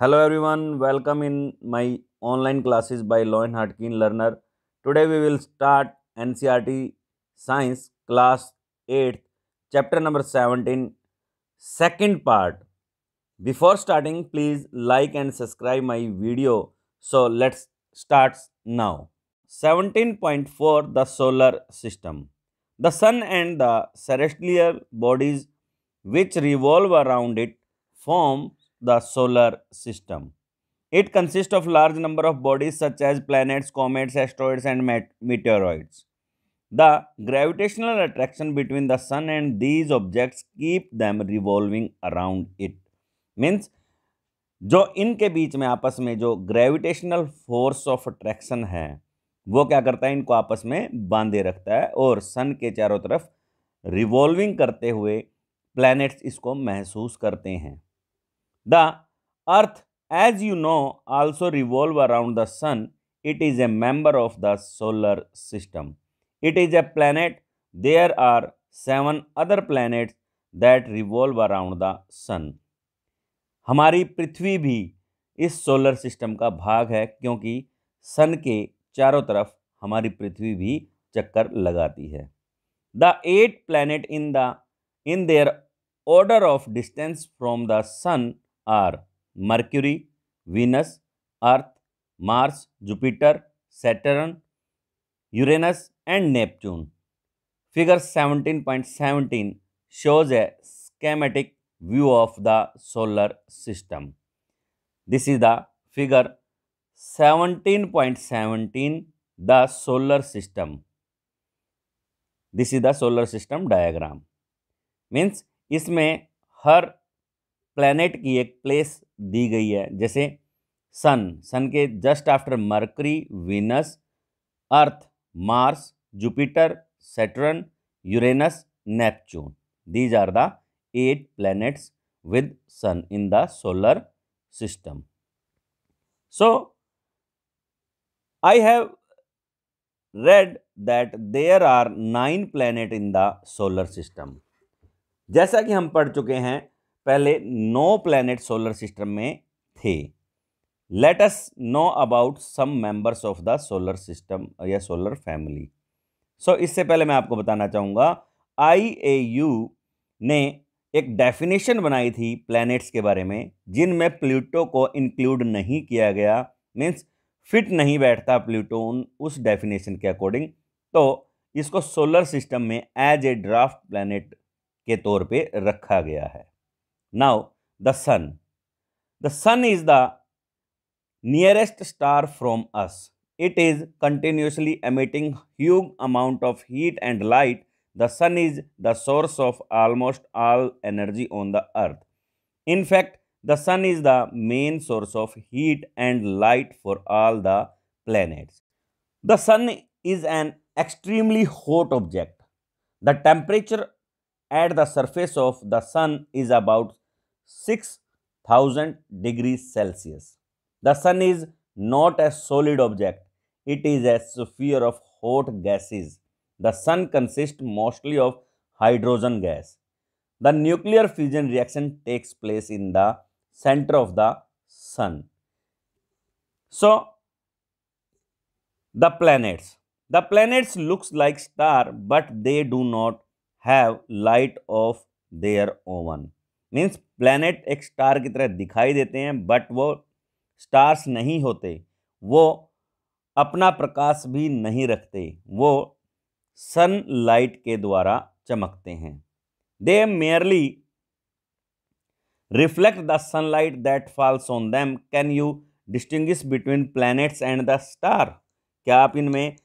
Hello everyone, welcome in my online classes by Loin Hartkin Learner. Today we will start NCRT Science class 8 chapter number 17 second part. Before starting please like and subscribe my video. So let's start now. 17.4 The solar system. The sun and the celestial bodies which revolve around it form the solar system. It consists of large number of bodies such as planets, comets, asteroids and meteoroids. The gravitational attraction between the sun and these objects keep them revolving around it. Means जो इनके बीच में आपस में जो gravitational force of attraction है वो क्या करता है इनको आपस में बांधे रखता है और सन के चारों तरफ रिवॉल्विंग करते हुए प्लैनेट्स इसको महसूस करते हैं the earth as you know also revolve around the sun it is a member of the solar system it is a planet there are seven other planets that revolve around the sun हमारी पृथ्वी भी इस solar system का भाग है क्योंकि सन के चारों तरफ हमारी पृथ्वी भी चक्कर लगाती है the eight planet in the in their order of distance from the sun are Mercury Venus Earth Mars Jupiter Saturn Uranus and Neptune figure seventeen point seventeen shows a schematic view of the solar system this is the figure seventeen point seventeen the solar system this is the solar system diagram means इसमें हर planet की एक place दी गई है जैसे sun sun के just after Mercury Venus Earth Mars Jupiter Saturn Uranus Neptune these are the eight planets with sun in the solar system so I have read that there are nine planet in the solar system जैसा कि हम पढ़ चुके हैं पहले नौ planet solar system में थे let us know about some members of the solar system या सोलर फैमिली सो इससे पहले मैं आपको बताना चाहूँगा आई ए यू ने एक डेफिनेशन बनाई थी प्लैनेट्स के बारे में जिनमें प्लूटो को इंक्लूड नहीं किया गया मीन्स फिट नहीं बैठता प्लूटो उन उस डेफिनेशन के अकॉर्डिंग तो इसको सोलर सिस्टम में एज ए ड्राफ्ट प्लैनेट के तौर पे रखा गया है Now, the sun. The sun is the nearest star from us. It is continuously emitting huge amount of heat and light. The sun is the source of almost all energy on the earth. In fact, the sun is the main source of heat and light for all the planets. The sun is an extremely hot object. The temperature at the surface of the sun is about 6000 degrees Celsius. The sun is not a solid object, it is a sphere of hot gases. The sun consists mostly of hydrogen gas. The nuclear fusion reaction takes place in the center of the sun. So, the planets. The planets looks like star but they do not have light of their own means planet एक star की तरह दिखाई देते हैं but वो stars नहीं होते वो अपना प्रकाश भी नहीं रखते वो सन लाइट के द्वारा चमकते हैं they merely reflect the sun light that falls on them can you distinguish between planets and the star क्या आप इनमें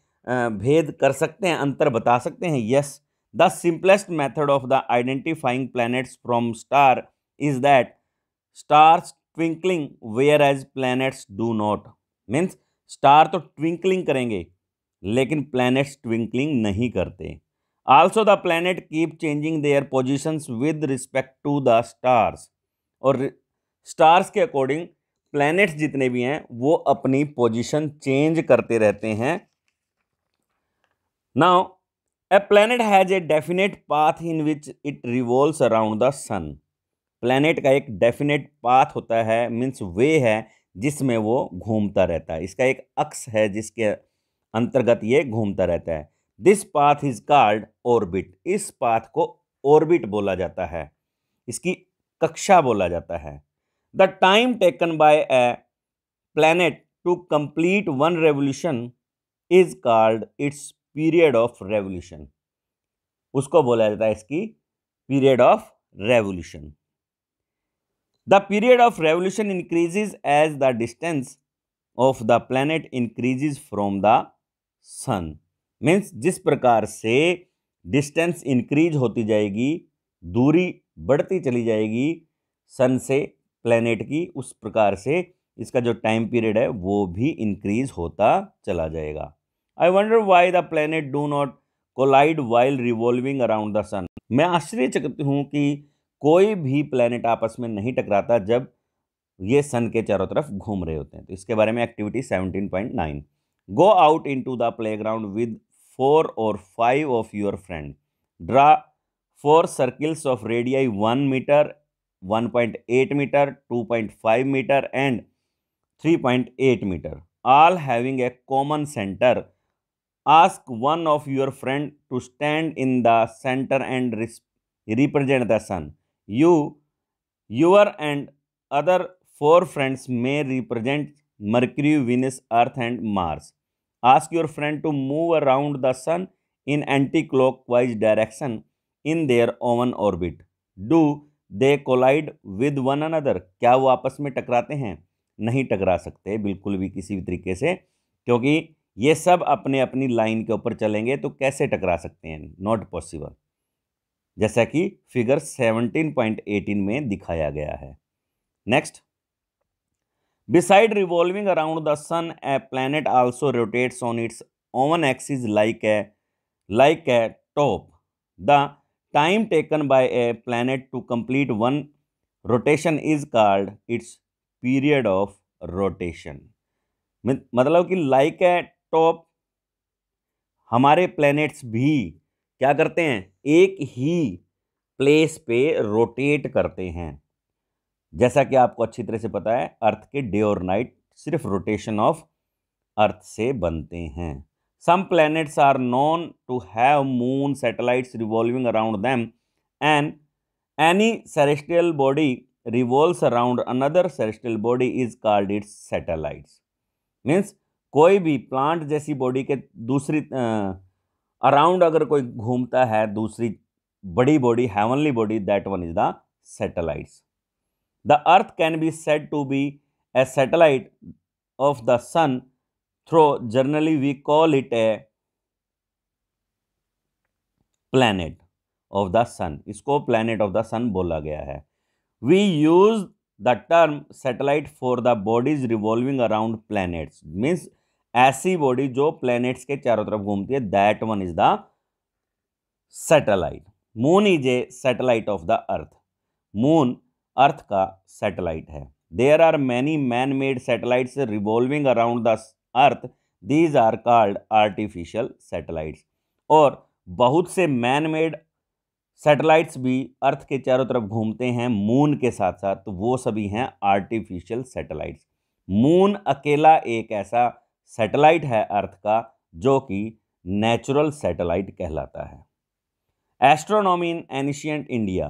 भेद कर सकते हैं अंतर बता सकते हैं yes yes, the simplest method of the identifying planets from star is that stars twinkling whereas planets do not means star तो ट्विंकलिंग करेंगे लेकिन प्लैनेट्स ट्विंकलिंग नहीं करते also the planet keep changing their positions with respect to the stars और stars के according planets जितने भी हैं वो अपनी पोजिशन चेंज करते रहते हैं now a planet has a definite path in which it revolves around the sun planet का एक डेफिनेट पाथ होता है मीन्स वे है जिसमें वो घूमता रहता है इसका एक अक्स है जिसके अंतर्गत ये घूमता रहता है this path is called orbit इस पाथ को ऑर्बिट बोला जाता है इसकी कक्षा बोला जाता है the time taken by a planet to complete one revolution is called its period of revolution उसको बोला जाता है इसकी period of revolution the period of revolution increases as the distance of the planet increases from the sun means जिस प्रकार से distance increase होती जाएगी दूरी बढ़ती चली जाएगी सन से प्लैनेट की उस प्रकार से इसका जो टाइम पीरियड है वो भी इंक्रीज होता चला जाएगा I wonder why the planet do not collide while revolving around the sun मैं आश्चर्यचकित हूँ कि कोई भी प्लेनेट आपस में नहीं टकराता जब ये सन के चारों तरफ घूम रहे होते हैं तो इसके बारे में activity 17.9 go out into the playground with four or five of your friend draw four circles of radii one metre 1.8 metre 2.5 metre and 3.8 metre all having a common centre ask one of your friend to stand in the center and represent the sun you your and other four friends may represent mercury venus earth and mars ask your friend to move around the sun in anti-clockwise direction in their own orbit do they collide with one another क्या वो आपस में टकराते हैं नहीं टकरा सकते बिल्कुल भी किसी भी तरीके से क्योंकि ये सब अपने अपनी लाइन के ऊपर चलेंगे तो कैसे टकरा सकते हैं नॉट पॉसिबल जैसा कि फिगर सेवनटीन पॉइंट एटीन में दिखाया गया है next beside revolving around the sun a planet also rotates on its own axis like a like a top the time taken by a planet to complete one rotation is called its period of rotation मतलब कि like a top हमारे planets भी क्या करते हैं एक ही place पे rotate करते हैं जैसा कि आपको अच्छी तरह से पता है अर्थ के डे और नाइट सिर्फ रोटेशन ऑफ अर्थ से बनते हैं some planets are known to have moon satellites revolving around them and any celestial body revolves around another celestial body is called its satellites means कोई भी प्लांट जैसी body के दूसरी around अगर कोई घूमता है दूसरी बड़ी body heavenly body that one is the satellites the earth can be said to be a satellite of the sun though generally we call it a planet of the sun इसको planet of the sun बोला गया है we use the term satellite for the bodies revolving around planets means ऐसी body जो planets के चारों तरफ घूमती है that one is the satellite moon is a satellite of the earth moon earth का सैटेलाइट है there are many man made satellites revolving around the earth these are called artificial satellites और बहुत से मैन मेड सैटेलाइट्स भी अर्थ के चारों तरफ घूमते हैं मून के साथ साथ तो वो सभी हैं आर्टिफिशियल सैटेलाइट्स मून अकेला एक ऐसा सैटेलाइट है अर्थ का जो कि नेचुरल सैटेलाइट कहलाता है astronomy in ancient India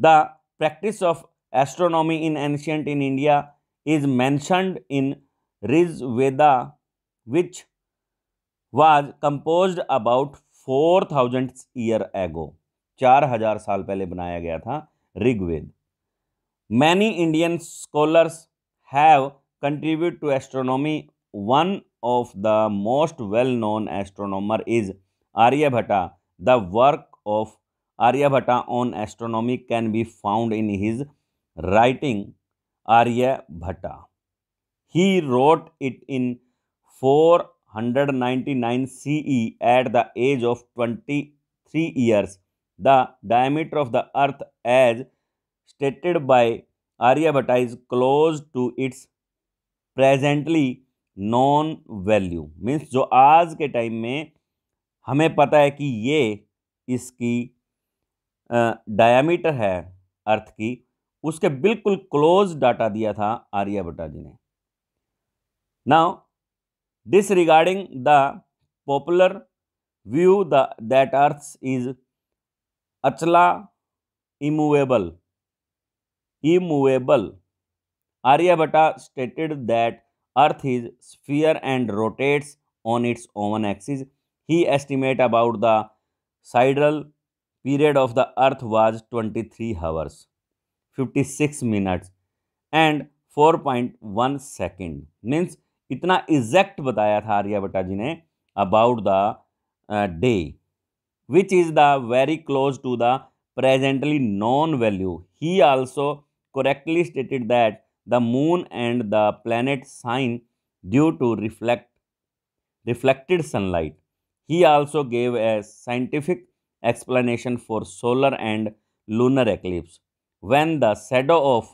the practice of astronomy in ancient in India is mentioned in Rig Veda which was compose about four thousand year ago चार हजार साल पहले बनाया गया था Rigveda many Indian scholars have contribute to astronomy one of the most well-known astronomer is Aryabhata. The work of Aryabhata on astronomy can be found in his writing Aryabhata. He wrote it in 499 CE at the age of 23 years. The diameter of the earth as stated by Aryabhata, is close to its presently known value means जो आज के time में हमें पता है कि ये इसकी डायमीटर है अर्थ की उसके बिल्कुल क्लोज डाटा दिया था आर्यभट्टा जी ने now disregarding the popular view the that earth is अचला immovable immovable aryabhatta stated that earth is sphere and rotates on its own axis he estimate about the sidereal period of the earth was 23 three hours fifty minutes and 4.1 point one second means इतना exact बताया था आर्यभट्टा जी ने about the day which is the very close to the presently known value he also correctly stated that the moon and the planet shine due to reflect, reflected sunlight. He also gave a scientific explanation for solar and lunar eclipse. When the shadow of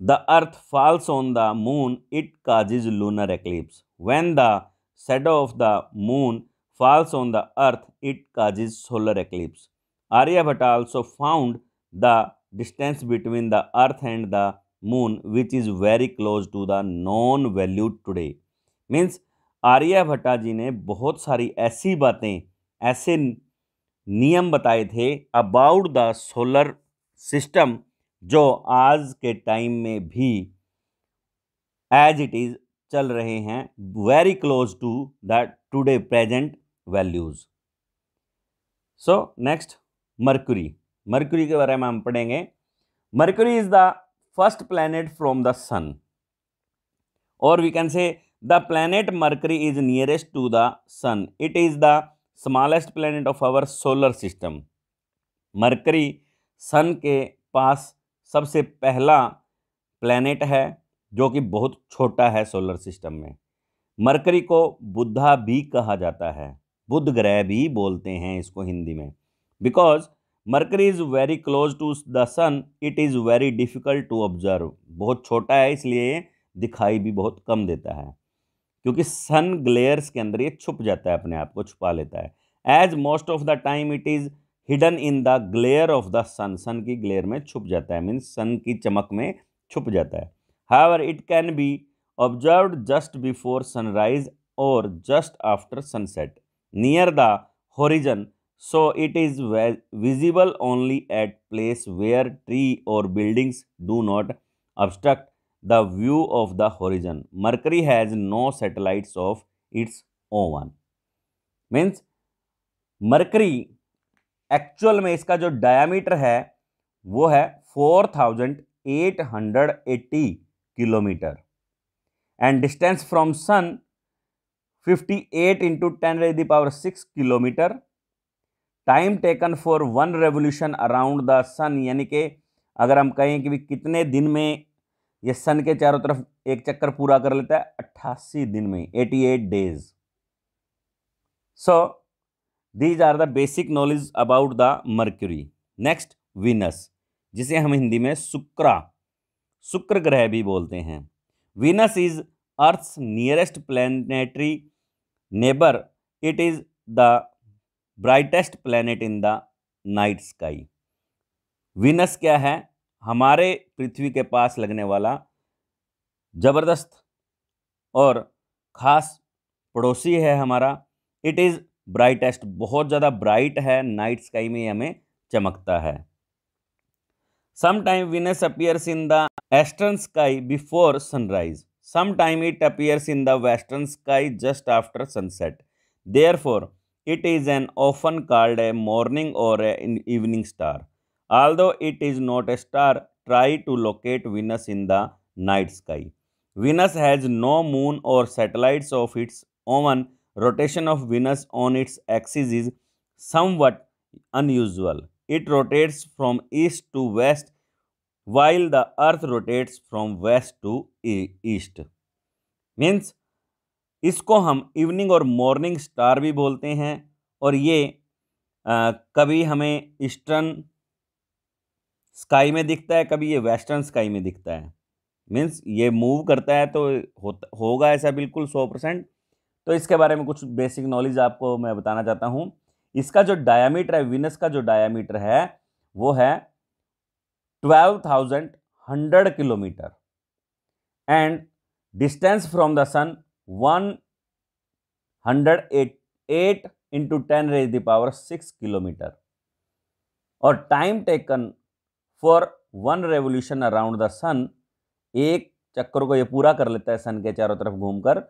the earth falls on the moon, it causes lunar eclipse. When the shadow of the moon falls on the earth, it causes solar eclipse. Aryabhatta also found distance between the earth and the moon which is very close to the known value today means means Bhatta जी ने बहुत सारी ऐसी बातें ऐसे नियम बताए थे about the solar system जो आज के टाइम में भी एज इट इज़ चल रहे हैं very close to the today present values so next Mercury Mercury के बारे में हम पढ़ेंगे Mercury is the first planet from the sun और we can say the planet Mercury is nearest to the sun it is the smallest planet of our solar system Mercury sun के पास सबसे पहला प्लैनेट है जो कि बहुत छोटा है सोलर सिस्टम में मर्करी को बुद्धा भी कहा जाता है बुध ग्रह भी बोलते हैं इसको हिंदी में because Mercury is very close to the sun it is very difficult to observe बहुत छोटा है इसलिए दिखाई भी बहुत कम देता है क्योंकि सन ग्लेयर्स के अंदर ये छुप जाता है अपने आप को छुपा लेता है as most of the time it is hidden in the glare of the sun sun की ग्लेयर में छुप जाता है मीन्स सन की चमक में छुप जाता है however it can be observe just before sunrise और just after sunset near the horizon so it is visible only at place where tree or buildings do not obstruct the view of the horizon mercury has no satellites of its own means mercury actual में इसका जो diameter है वो है 4880 kilometre and distance from sun 58 eight into ten raise the power six kilometre time taken for one revolution around the sun यानी कि अगर हम कहें कि भी कितने दिन में ये सन के चारों तरफ एक चक्कर पूरा कर लेता है अट्ठासी दिन में eighty eight days so these are the basic knowledge about the Mercury next Venus जिसे हम हिंदी में शुक्रा शुक्र ग्रह भी बोलते हैं Venus is earth's nearest planetary neighbour it is the brightest planet in the night sky Venus क्या है हमारे पृथ्वी के पास लगने वाला जबरदस्त और खास पड़ोसी है हमारा इट इज ब्राइटेस्ट बहुत ज़्यादा ब्राइट है नाइट स्काई में हमें चमकता है some time Venus appears in the eastern sky before sunrise some time it appears in the western sky just after sunset therefore It is an often called a morning or an evening star. Although it is not a star, try to locate Venus in the night sky. Venus has no moon or satellites of its own. Rotation of Venus on its axis is somewhat unusual. It rotates from east to west while the earth rotates from west to east. Means इसको हम evening और morning star भी बोलते हैं और ये आ, कभी हमें ईस्टर्न स्काई में दिखता है कभी ये वेस्टर्न स्काई में दिखता है मीन्स ये मूव करता है तो होता होगा ऐसा बिल्कुल सौ परसेंट तो इसके बारे में कुछ बेसिक नॉलेज आपको मैं बताना चाहता हूँ इसका जो डायामीटर है विनस का जो डायामीटर है वो है twelve thousand hundred kilometre and distance from the sun one hundred eight eight into ten raise the power six kilometre और time taken for one revolution around the sun एक चक्कर को ये पूरा कर लेता है सन के चारों तरफ घूमकर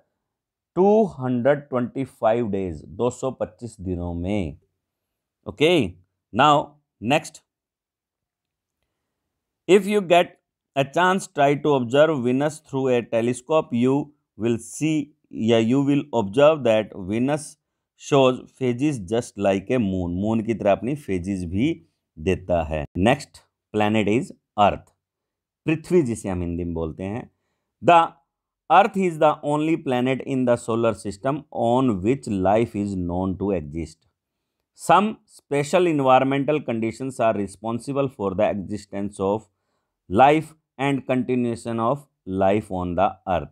225 डेज 225 दिनों में okay now next if you get a chance try to observe Venus through a telescope you will see, yeah, you will observe that Venus shows phases just like a moon. Moon की तरह अपनी phases भी देता है Next planet is Earth. पृथ्वी जिसे हम हिंदी में बोलते हैं the earth is the only planet in the solar system on which life is known to exist some special environmental conditions are responsible for the existence of life and continuation of life on the earth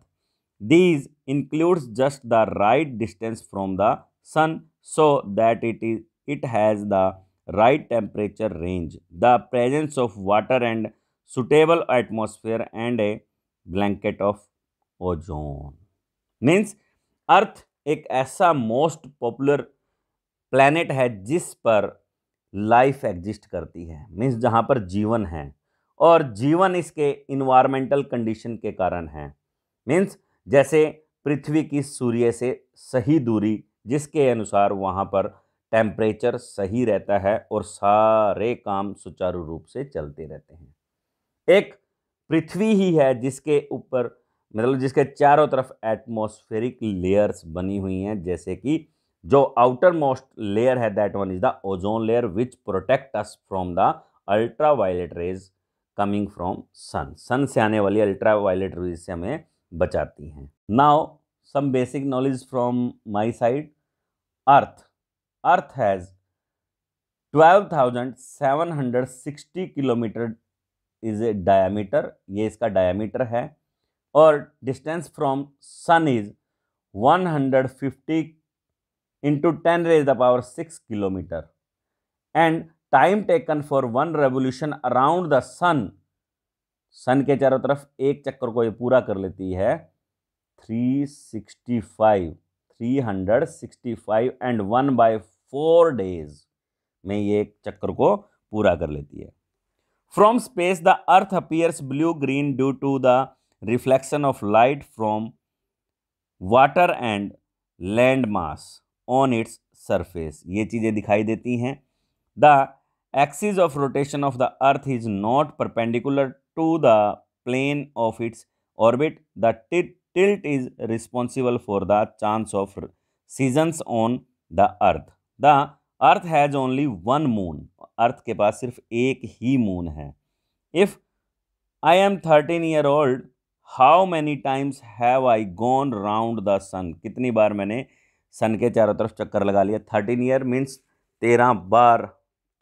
These includes just the right distance from the sun so that it is it has the right temperature range, the presence of water and suitable atmosphere and a blanket of ozone. Means earth एक ऐसा most popular planet है जिस पर life exist करती है means जहाँ पर जीवन है और जीवन इसके इन्वायरमेंटल कंडीशन के कारण है मीन्स जैसे पृथ्वी की सूर्य से सही दूरी जिसके अनुसार वहाँ पर टेम्परेचर सही रहता है और सारे काम सुचारू रूप से चलते रहते हैं एक पृथ्वी ही है जिसके ऊपर मतलब जिसके चारों तरफ एटमॉस्फेरिक लेयर्स बनी हुई हैं जैसे कि जो आउटर मोस्ट लेयर है that one is the ozone layer which protect us from the ultra violet rays coming from sun sun से आने वाली अल्ट्रा वायलेट रेज से हमें बचाती हैं now some basic knowledge from my side earth earth has 12,760 kilometre is a diameter ये इसका diameter है और distance from sun is 150 into ten raise the power six kilometre and time taken for one revolution around the sun sun के चारों तरफ एक चक्कर को ये पूरा कर लेती है 365 365 and one by four days में ये एक चक्कर को पूरा कर लेती है from space the earth appears blue green due to the reflection of light from water and land mass on its surface ये चीज़ें दिखाई देती हैं the axis of rotation of the earth is not perpendicular to the plane of its orbit, the tilt is responsible for the chance of seasons on the earth. The earth has only one moon earth के पास सिर्फ एक ही moon है if I am thirteen year old how many times have I gone round the sun कितनी बार मैंने सन के चारों तरफ चक्कर लगा लिया थर्टीन ईयर मीन्स तेरह बार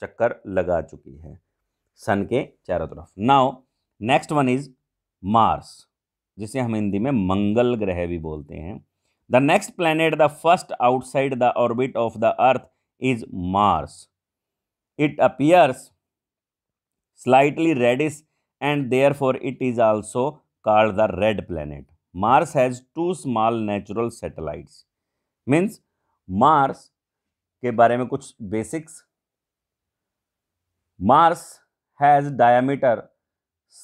चक्कर लगा चुकी है सन के चारों तरफ now next one is Mars जिसे हम हिंदी में मंगल ग्रह भी बोलते हैं the next planet the first outside the orbit of the earth is Mars it appears slightly reddish and therefore it is also called the red planet Mars has two small natural satellite means Mars के बारे में कुछ basics Mars has diameter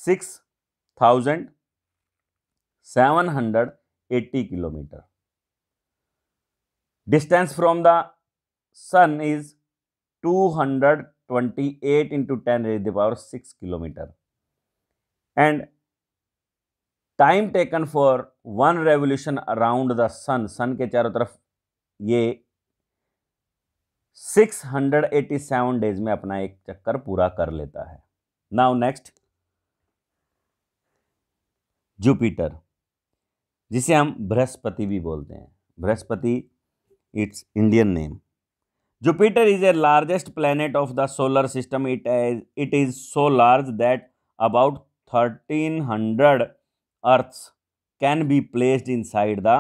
six thousand seven hundred eighty kilometre distance from the sun is two hundred twenty eight into ten raise the power six kilometre and time taken for one revolution around the sun sun के चारों तरफ ये 687 days में अपना एक चक्कर पूरा कर लेता है नाउ नेक्स्ट जुपिटर जिसे हम बृहस्पति भी बोलते हैं Brihaspati it's Indian name Jupiter is a largest planet of the solar system it it is so large that about thirteen hundred earths can be placed inside the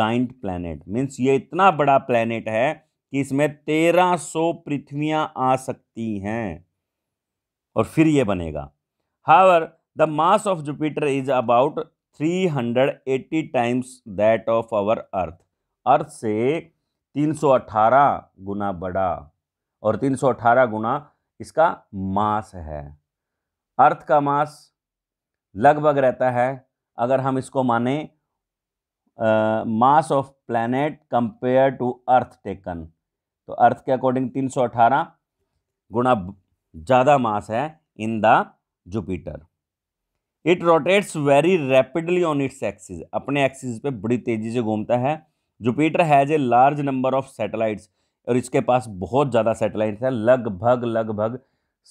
giant planet means ये इतना बड़ा planet है कि इसमें तेरह सौ पृथ्वियाँ आ सकती हैं और फिर ये बनेगा however mass of Jupiter is about three 380 eighty times that of our earth से 318 गुना बड़ा और 318 गुना इसका मास है अर्थ का मास लगभग रहता है अगर हम इसको माने mass of planet compare to earth taken तो अर्थ के अकॉर्डिंग 318 गुना ज़्यादा मास है in the Jupiter it rotates very rapidly on its axis अपने एक्सिस पे बड़ी तेज़ी से घूमता है Jupiter has a large number of satellites और इसके पास बहुत ज़्यादा सैटेलाइट्स हैं लगभग लगभग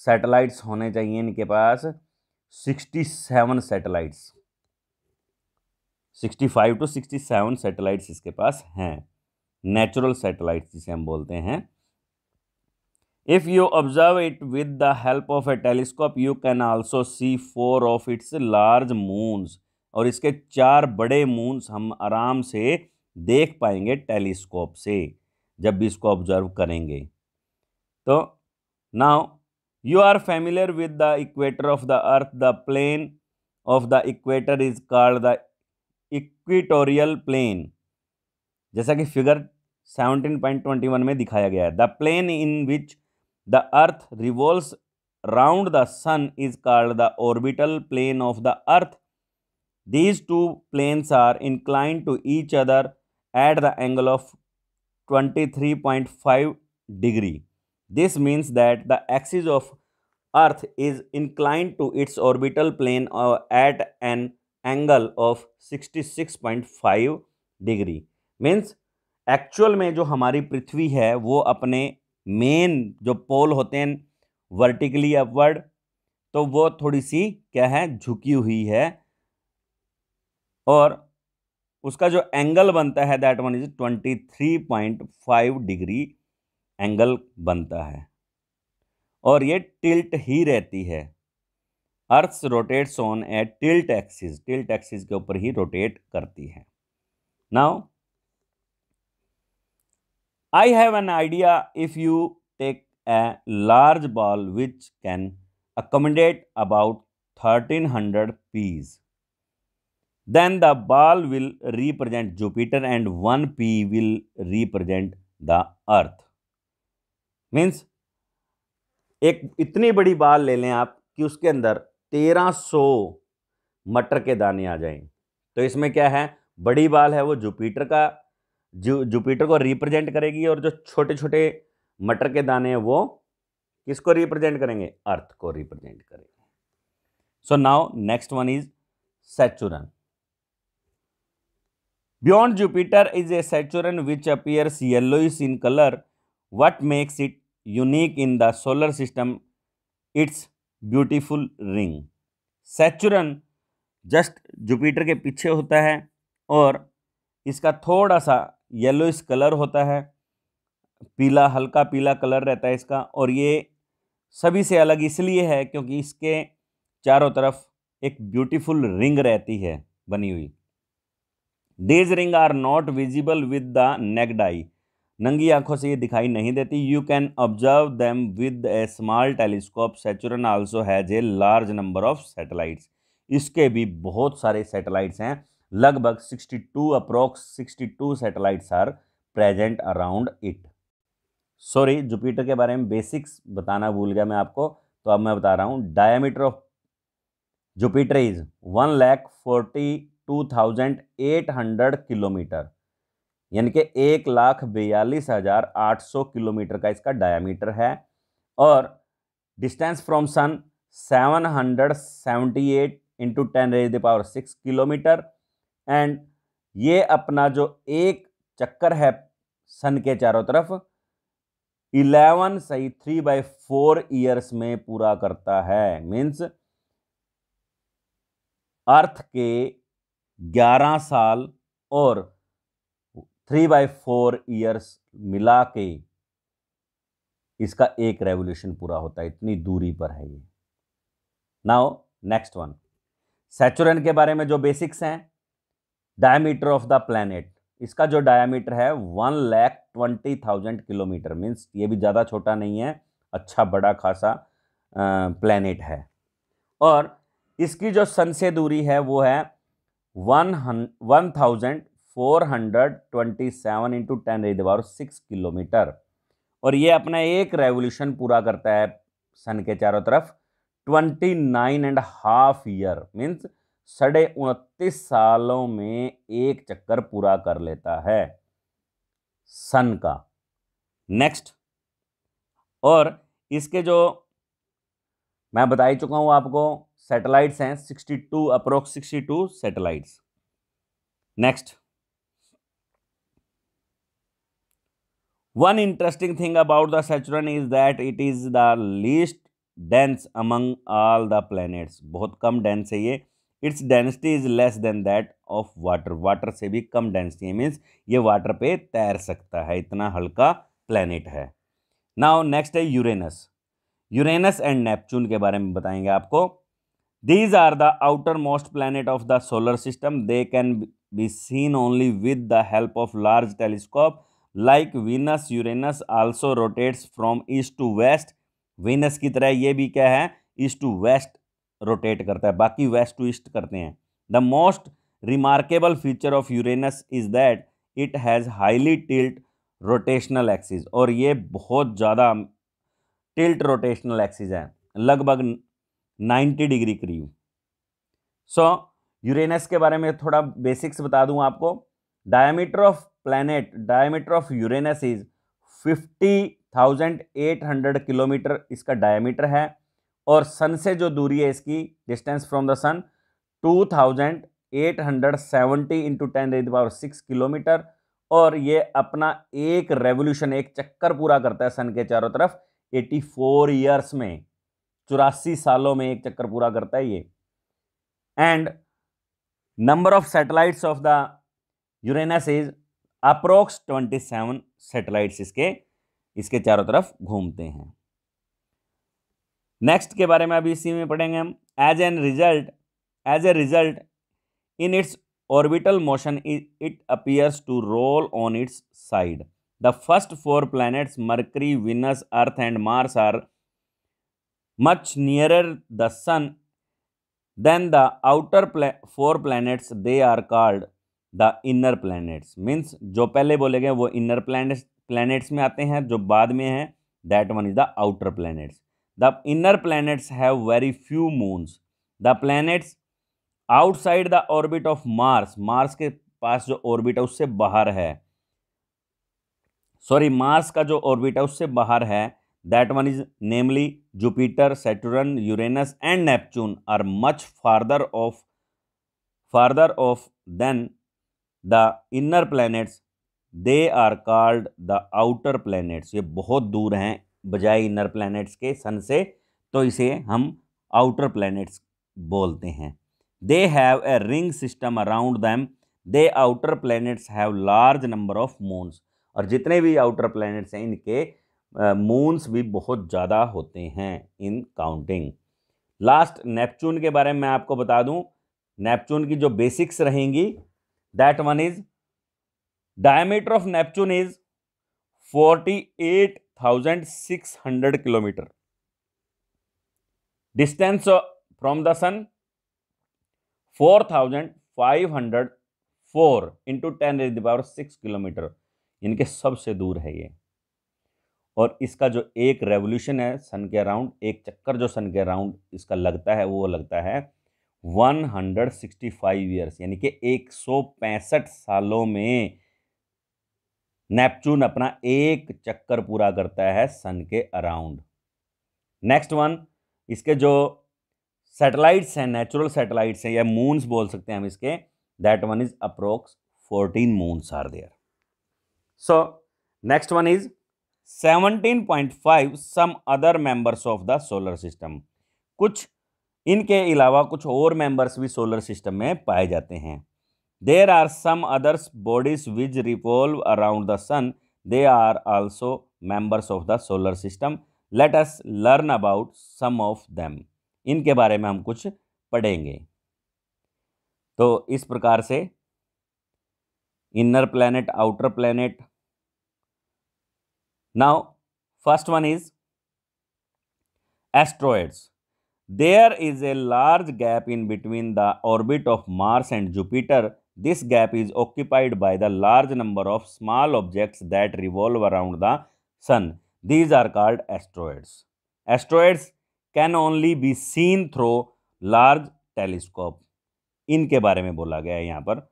सैटेलाइट्स होने चाहिए इनके पास sixty seven satellites sixty five to sixty seven satellites इसके पास हैं नेचुरल सैटेलाइट्स जिसे हम बोलते हैं if you observe it with the help of a telescope you can also see four of its large moons. और इसके चार बड़े मून्स हम आराम से देख पाएंगे टेलीस्कोप से जब भी इसको ऑब्जर्व करेंगे तो now you are familiar with the equator of the earth the plane of the equator is called the equatorial plane जैसा कि फिगर पॉइंट ट्वेंटी वन में दिखाया गया है the plane in which the earth revolve round the sun is called the orbital plane of the earth these two planes are incline to each other at the angle of twenty three point five degree this means that the axis of earth is incline to its orbital plane at an angle of sixty six point five degree means actual में जो हमारी पृथ्वी है वो अपने main जो पोल होते हैं vertically upward तो वो थोड़ी सी क्या है झुकी हुई है और उसका जो एंगल बनता है that one is twenty three point five degree angle बनता है और ये टिल्ट ही रहती है earth rotates on a tilt axis tilt axis के ऊपर ही रोटेट करती है now I have an idea if you take a large ball which can accommodate about thirteen hundred peas then the ball will represent Jupiter and one pea will represent the earth means एक इतनी बड़ी बाल ले लें आप कि उसके अंदर तेरह सौ मटर के दाने आ जाएं तो इसमें क्या है बड़ी बाल है वो जुपिटर का जुपिटर को रिप्रेजेंट करेगी और जो छोटे छोटे मटर के दाने हैं वो किसको रिप्रेजेंट करेंगे अर्थ को रिप्रेजेंट करेंगे so now next one is Saturn beyond Jupiter is a Saturn which appears yellow in colour what makes it unique in the solar system it's beautiful ring Saturn just Jupiter के पीछे होता है और इसका थोड़ा सा इस कलर होता है पीला हल्का पीला कलर रहता है इसका और ये सभी से अलग इसलिए है क्योंकि इसके चारों तरफ एक ब्यूटीफुल रिंग रहती है बनी हुई these ring are not visible with the naked नंगी आंखों से ये दिखाई नहीं देती you can observe them with a small telescope Saturn also has a large number of satellites इसके भी बहुत सारे सेटेलाइट्स हैं लगभग 62 approx 62 satellites are present around it sorry Jupiter के बारे में बेसिक्स बताना भूल गया मैं आपको तो अब मैं बता रहा हूँ diameter of Jupiter is one lakh forty two thousand eight hundred kilometre यानी कि एक लाख बयालीस हज़ार आठ सौ किलोमीटर का इसका डायामीटर है और distance from sun seven hundred seventy eight into ten raise the power six kilometre and ये अपना जो एक चक्कर है सन के चारों तरफ इलेवन सही थ्री बाई फोर ईयर्स में पूरा करता है मीन्स अर्थ के ग्यारह साल और थ्री बाई फोर ईयर्स मिला के इसका एक रेवोल्यूशन पूरा होता है इतनी दूरी पर है ये नाउ नेक्स्ट वन सेचुरन के बारे में जो बेसिक्स हैं डायमीटर ऑफ द प्लानट इसका जो डायमीटर है one lakh twenty thousand kilometre means ये भी ज़्यादा छोटा नहीं है अच्छा बड़ा खासा प्लानट है और इसकी जो सन से दूरी है वो है one hun one thousand four hundred twenty seven into ten रिदवार सिक्स किलोमीटर और ये अपना एक रेवोल्यूशन पूरा करता है सन के चारों तरफ twenty nine and half year means साढ़े उनतीस सालों में एक चक्कर पूरा कर लेता है सन का नेक्स्ट और इसके जो मैं बताई चुका हूं आपको सैटेलाइट्स हैं 62 two approx sixty two satellite next one interesting thing about the Saturn is that it is the least dense among all the planets बहुत कम डेंस है ये its density is less than that of water water से भी कम density है means ये water पे तैर सकता है इतना हल्का प्लैनेट है नाउ नेक्स्ट है यूरेनस यूरेनस एंड नेपच्यून के बारे में बताएंगे आपको these are the outer most planet of the solar system they can be seen only with the help of large telescope like Venus Uranus also rotates from east to west Venus की तरह ये भी क्या है east to waste rotate करता है बाकी waste to east करते हैं the most remarkable feature of Uranus is that it has highly tilt rotational axis और ये बहुत ज़्यादा टिल्ट रोटेशनल एक्सिस है लगभग 90 डिग्री करीब सो यूरेनस के बारे में थोड़ा बेसिक्स बता दूं आपको diameter of planet diameter of Uranus is fifty thousand eight hundred kilometre इसका डायमीटर है और सन से जो दूरी है इसकी distance from the sun two thousand eight hundred seventy into ten raise power six kilometre और ये अपना एक रेवोल्यूशन एक चक्कर पूरा करता है सन के चारों तरफ एटी फोर ईयर्स में चौरासी सालों में एक चक्कर पूरा करता है ये and number of satellites of the Uranus is approx twenty seven satellites इसके इसके चारों तरफ घूमते हैं नेक्स्ट के बारे में अभी इसी में पढ़ेंगे हम as an result as a result in its orbital motion it appears to roll on its side the first four planets Mercury Venus earth and Mars are much nearer the sun than the outer four planets they are called the inner planets means जो पहले बोले गए वो inner planets planets में आते हैं जो बाद में हैं that one is the outer planets the inner planets have very few moons the planets outside the orbit of Mars Mars के पास जो ऑर्बिट है उससे बाहर है सॉरी मार्स का जो ऑर्बिट है उससे बाहर है that one is namely Jupiter Saturn Uranus and Neptune are much farther off farther off than the inner planets they are called the outer planets ये बहुत दूर हैं बजाय इनर प्लैनेट्स के सन से तो इसे हम आउटर प्लैनेट्स बोलते हैं they have a ring system around them they outer planets have large number of moons और जितने भी आउटर प्लैनेट्स हैं इनके मून्स भी बहुत ज़्यादा होते हैं इन काउंटिंग लास्ट नेपच्चून के बारे में मैं आपको बता दूं नेपच्चून की जो बेसिक्स रहेंगी that one is diameter of Neptune is 48 thousand six hundred kilometer distance from the sun four thousand five hundred four into ten is power six kilometer इनके सबसे दूर है ये और इसका जो एक रेवोल्यूशन है सन के अराउंड एक चक्कर जो सन के अराउंड इसका लगता है वो लगता है one hundred sixty five years यानी कि एक सौ पैंसठ सालों में नेपचून अपना एक चक्कर पूरा करता है सन के अराउंड नेक्स्ट वन इसके जो सैटेलाइट्स हैं नेचुरल सैटेलाइट्स हैं या मून्स बोल सकते हैं हम इसके that one is approx fourteen moons are there so next one is 17.5 some other members of the solar system कुछ इनके अलावा कुछ और मेंबर्स भी सोलर सिस्टम में पाए जाते हैं There are some other bodies which revolve around the sun. They are also members of the solar system. Let us learn about some of them. इनके बारे में हम कुछ पढ़ेंगे तो इस प्रकार से inner planet outer planet now first one is asteroids there is a large gap in between the orbit of Mars and Jupiter this gap is occupied by the large number of small objects that revolve around the sun these are called asteroids asteroids can only be seen through large telescope इनके बारे में बोला गया है यहाँ पर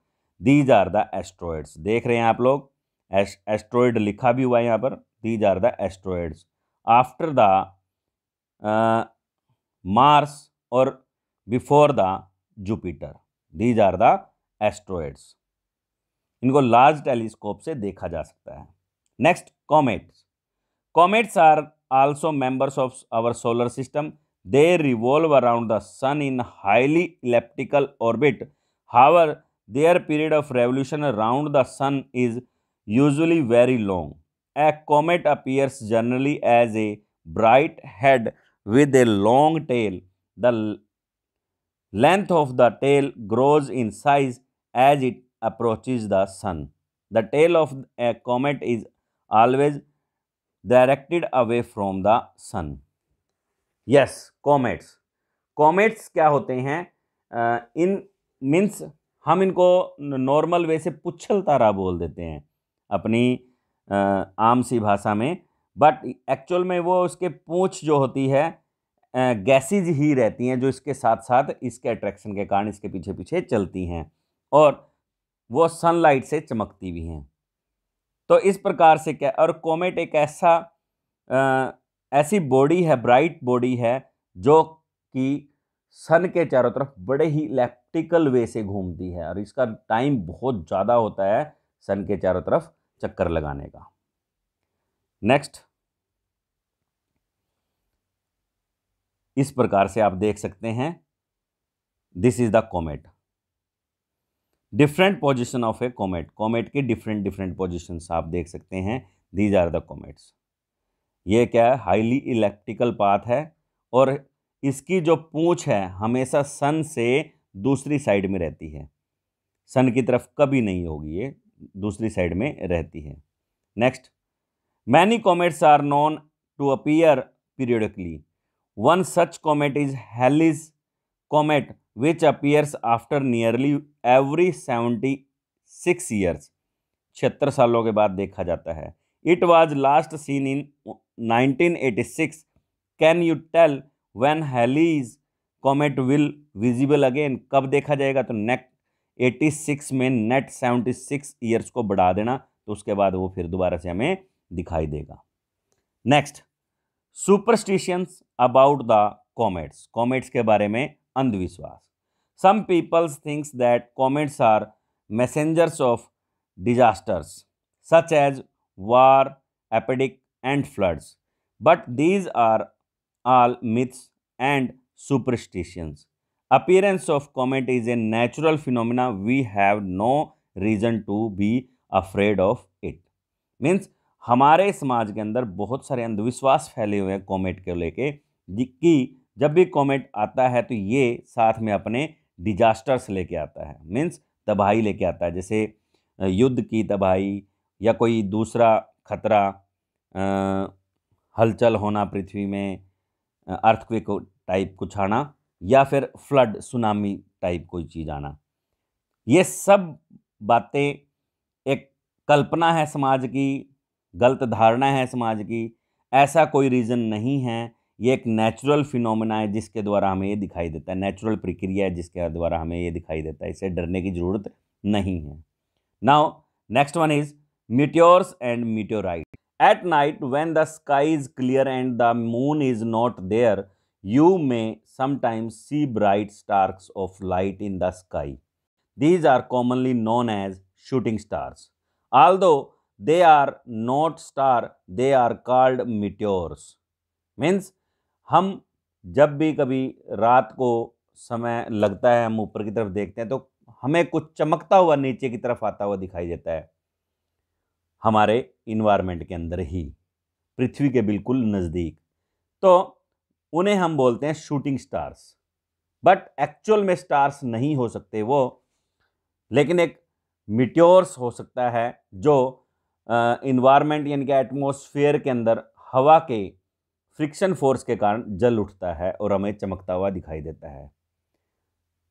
these are the asteroids देख रहे हैं आप लोग एस्ट्रॉयड लिखा भी हुआ है यहाँ पर these are the asteroids after the Mars और before the Jupiter these are the asteroids इनको लार्ज टेलीस्कोप से देखा जा सकता है next comets comets are also members of our solar system they revolve around the sun in highly elliptical orbit however their period of revolution around the sun is usually very long a comet appears generally as a bright head with a long tell the length of the tail grows in size as it approaches the sun. The tail of a comet is always directed away from the sun. Yes, comets. Comets क्या होते हैं इन means हम इनको normal way से पुच्छल तारा बोल देते हैं अपनी आम सी भाषा में बट एक्चुअल में वो उसके पूँछ जो होती है गैसेज ही रहती हैं जो इसके साथ साथ इसके अट्रैक्शन के कारण इसके पीछे पीछे चलती हैं और वो सनलाइट से चमकती भी हैं तो इस प्रकार से क्या और कॉमेट एक ऐसा आ, ऐसी बॉडी है ब्राइट बॉडी है जो कि सन के चारों तरफ बड़े ही इलेक्ट्रिकल वे से घूमती है और इसका टाइम बहुत ज़्यादा होता है सन के चारों तरफ चक्कर लगाने का नेक्स्ट इस प्रकार से आप देख सकते हैं this is the comet different position of a comet comet के डिफरेंट डिफरेंट पोजिशन आप देख सकते हैं दीज आर द कॉमेट्स ये क्या है हाईली इलेक्ट्रिकल पाथ है और इसकी जो पूँछ है हमेशा सन से दूसरी साइड में रहती है सन की तरफ कभी नहीं होगी ये दूसरी साइड में रहती है next many comets are known to appear periodically one such comet is Halley's comet which appears after nearly every seventy six years छिहत्तर सालों के बाद देखा जाता है it was last seen in 1986 can you tell when Halley's comet will visible again कब देखा जाएगा तो नेक्स्ट 86 में नेट 76 ईयर्स को बढ़ा देना तो उसके बाद वो फिर दोबारा से हमें दिखाई देगा next superstitions about the comets comets के बारे में अंधविश्वास some people thinks that comets are messengers of disasters such as war epidemic and floods but these are all myths and superstitions appearance of comet is a natural phenomena we have no reason to be afraid of it means हमारे समाज के अंदर बहुत सारे अंधविश्वास फैले हुए हैं कॉमेट के लेके कि जब भी कॉमेट आता है तो ये साथ में अपने डिजास्टर्स लेके आता है मीन्स तबाही लेके आता है जैसे युद्ध की तबाही या कोई दूसरा खतरा हलचल होना पृथ्वी में अर्थक्विक टाइप कुछ आना या फिर फ्लड सुनामी टाइप कोई चीज़ आना ये सब बातें एक कल्पना है समाज की गलत धारणा है समाज की ऐसा कोई रीज़न नहीं है ये एक नेचुरल फिनोमिना है जिसके द्वारा हमें ये दिखाई देता है नेचुरल प्रक्रिया है जिसके द्वारा हमें ये दिखाई देता है इसे डरने की जरूरत नहीं है now next one is meteors and meteorite at night when the sky is clear and the moon is not there you may sometimes see bright stars of light in the sky these are commonly known as shooting stars all they are not star they are called meteors means हम जब भी कभी रात को समय लगता है हम ऊपर की तरफ देखते हैं तो हमें कुछ चमकता हुआ नीचे की तरफ आता हुआ दिखाई देता है हमारे इन्वायरमेंट के अंदर ही पृथ्वी के बिल्कुल नज़दीक तो उन्हें हम बोलते हैं शूटिंग स्टार्स बट एक्चुअल में स्टार्स नहीं हो सकते वो लेकिन एक मिट्योर्स हो सकता है जो इन्वायरमेंट यानी कि एटमोसफेयर के अंदर हवा के फ्रिक्शन फोर्स के कारण जल उठता है और हमें चमकता हुआ दिखाई देता है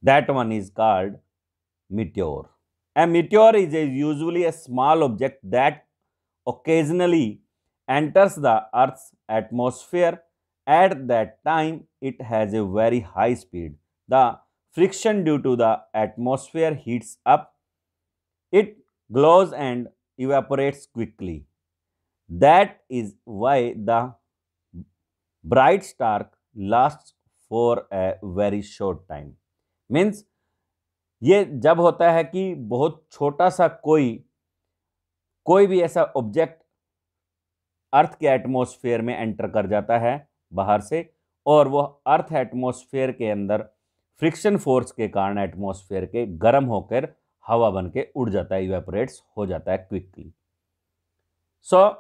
that one is called meteor a meteor is a usually a small object that occasionally enters the earth atmosphere at that time it has a very high speed the friction due to the atmosphere heats up it glows and evaporates quickly that is why the bright star last for a very short time means ये जब होता है कि बहुत छोटा सा कोई कोई भी ऐसा ऑब्जेक्ट अर्थ के एटमोसफेयर में एंटर कर जाता है बाहर से और वह अर्थ एटमोसफेयर के अंदर फ्रिक्शन फोर्स के कारण एटमोसफेयर के गर्म होकर हवा बन के उड़ जाता है इवेपोरेट्स हो जाता है क्विकली सो so,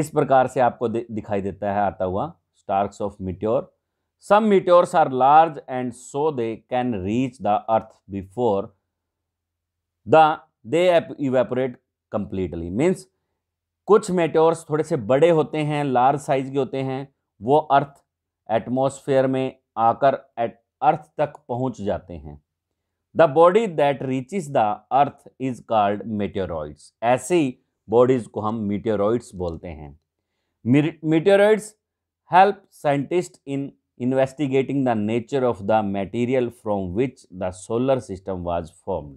इस प्रकार से आपको दिखाई देता है आता हुआ streaks of meteor some meteors are large and so they can reach the earth before the they evaporate completely means कुछ मेट्योर्स थोड़े से बड़े होते हैं लार्ज साइज के होते हैं वो अर्थ एटमोसफेयर में आकर एट अर्थ तक पहुंच जाते हैं the body that reaches the earth is called meteoroids ऐसी बॉडीज़ को हम मीटेरोइड्स बोलते हैं meteoroids help scientist in investigating the nature of the material from which the solar system was formed.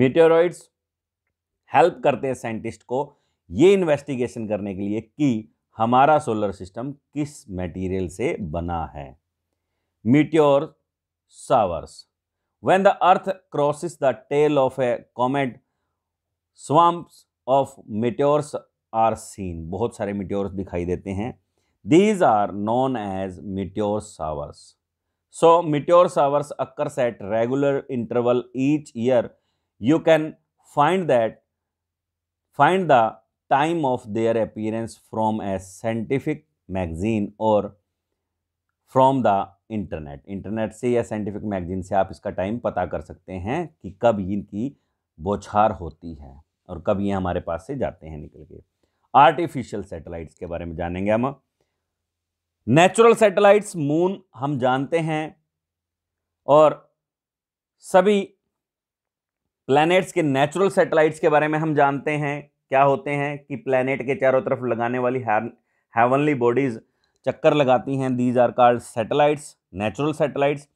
meteoroids help करते हैं साइंटिस्ट को ये investigation करने के लिए कि हमारा सोलर सिस्टम किस मटेरियल से बना है meteor showers when the earth crosses the tail of a comet swarms of meteors are seen बहुत सारे मिट्योर्स दिखाई देते हैं these are known as meteor showers so meteor showers occurs at regular interval each year you can find that find the time of their appearance from a scientific magazine और from the internet internet से या scientific magazine से आप इसका time पता कर सकते हैं कि कब इनकी बौछार होती है और कब ये हमारे पास से जाते हैं निकल के आर्टिफिशियल सैटेलाइट्स के बारे में जानेंगे हम नेचुरल सैटेलाइट्स मून हम जानते हैं और सभी प्लैनेट्स के नेचुरल सैटेलाइट्स के बारे में हम जानते हैं क्या होते हैं कि प्लैनेट के चारों तरफ लगाने वाली हैवनली बॉडीज़ चक्कर लगाती हैं these are called satellites natural satellites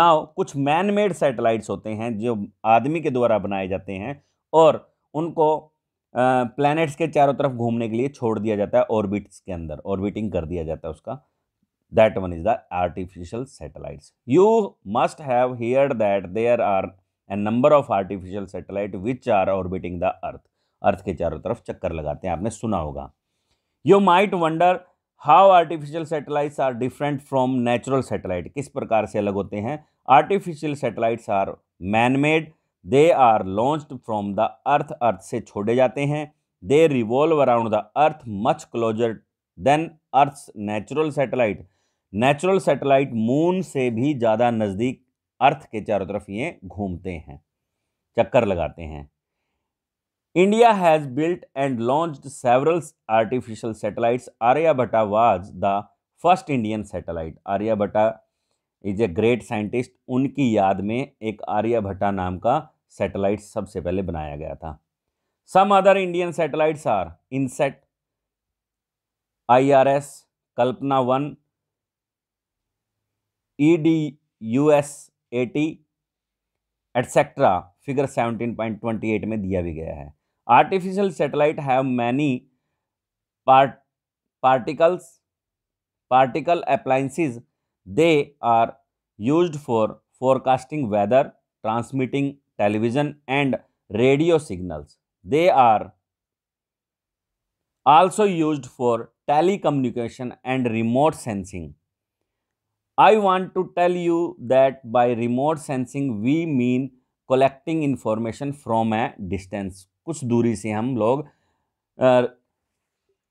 now कुछ मैन मेड सैटेलाइट्स होते हैं जो आदमी के द्वारा बनाए जाते हैं और उनको प्लैनेट्स के चारों तरफ घूमने के लिए छोड़ दिया जाता है ऑर्बिट्स के अंदर ऑर्बिटिंग कर दिया जाता है उसका that one is the artificial satellites you must have hear that there are a number of artificial satellite which are orbiting the earth earth के चारों तरफ चक्कर लगाते हैं आपने सुना होगा you might wonder how artificial satellites are different from natural satellite किस प्रकार से अलग होते हैं artificial satellites are man made they are launched from the earth earth से छोड़े जाते हैं दे revolve around the earth much closer than earth natural satellite natural satellite moon से भी ज़्यादा नज़दीक अर्थ के चारों तरफ ये घूमते हैं चक्कर लगाते हैं India has built and launch several artificial Arya Aryabhata was the first Indian Arya Aryabhata is a great scientist उनकी याद में एक आर्यभट्टा नाम का सैटेलाइट सबसे पहले बनाया गया था some other Indian satellites are INSAT I R S Kalpana one E D U S A T etcetera figure 17.28 में दिया भी गया है artificial satellite have many part particles particle appliances They are used for forecasting weather, transmitting television and radio signals. They are also used for telecommunication and remote sensing. I want to tell you that by remote sensing we mean collecting information from a distance. कुछ दूरी से हम लोग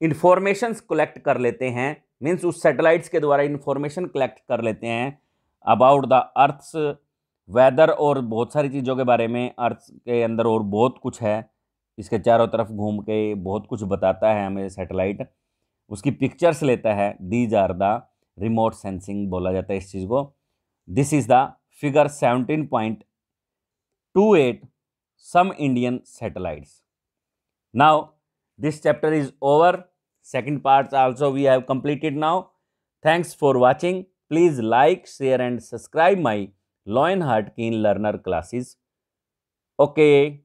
informations uh, collect कर लेते हैं means उस satellites के द्वारा इन्फॉर्मेशन कलेक्ट कर लेते हैं अबाउट द अर्थ्स वेदर और बहुत सारी चीज़ों के बारे में अर्थ के अंदर और बहुत कुछ है इसके चारों तरफ घूम के बहुत कुछ बताता है हमें सैटेलाइट उसकी पिक्चर्स लेता है these are the remote sensing बोला जाता है इस चीज़ को this is the figure seventeen point two eight some Indian satellites now this chapter is over Second parts also we have completed now. Thanks for watching. Please like, share and subscribe my Loin Keen Learner classes. Okay.